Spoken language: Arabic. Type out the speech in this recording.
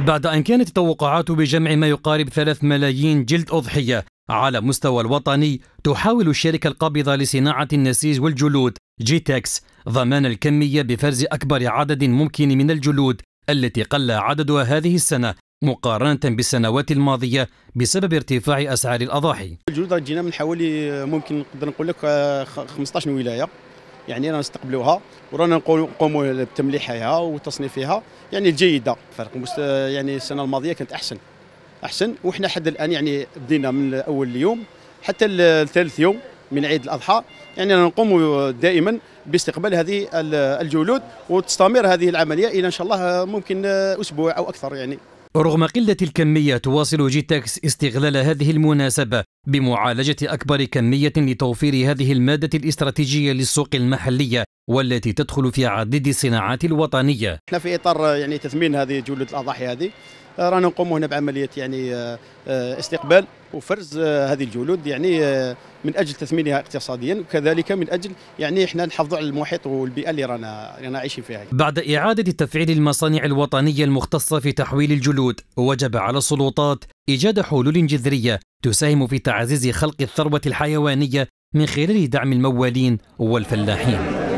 بعد أن كانت التوقعات بجمع ما يقارب 3 ملايين جلد أضحية على مستوى الوطني تحاول الشركة القابضة لصناعة النسيج والجلود جيتكس ضمان الكمية بفرز أكبر عدد ممكن من الجلود التي قل عددها هذه السنة مقارنة بالسنوات الماضية بسبب ارتفاع أسعار الأضاحي الجلود جينا من حوالي ممكن نقدر نقول لك 15 ولاية يعني رانا نستقبلوها ورانا نقوموا بتمليحها وتصنيفها يعني الجيده فرق يعني السنه الماضيه كانت احسن احسن وحنا حد الان يعني بدينا من اول يوم حتى الثالث يوم من عيد الاضحى يعني نقوم دائما باستقبال هذه الجلود وتستمر هذه العمليه الى ان شاء الله ممكن اسبوع او اكثر يعني رغم قلة الكمية تواصل جيتكس استغلال هذه المناسبة بمعالجة أكبر كمية لتوفير هذه المادة الاستراتيجية للسوق المحلية والتي تدخل في عديد الصناعات الوطنية. احنا في إطار يعني تثمين هذه جولة الأضاحي هذه آه، رانا نقوم هنا بعملية يعني آه، آه، استقبال وفرز آه، هذه الجلود يعني آه، من اجل تثمينها اقتصاديا وكذلك من اجل يعني احنا نحافظوا على المحيط والبيئه اللي رانا رانا عايشين فيها. بعد اعاده تفعيل المصانع الوطنيه المختصه في تحويل الجلود، وجب على السلطات ايجاد حلول جذريه تساهم في تعزيز خلق الثروه الحيوانيه من خلال دعم الموالين والفلاحين.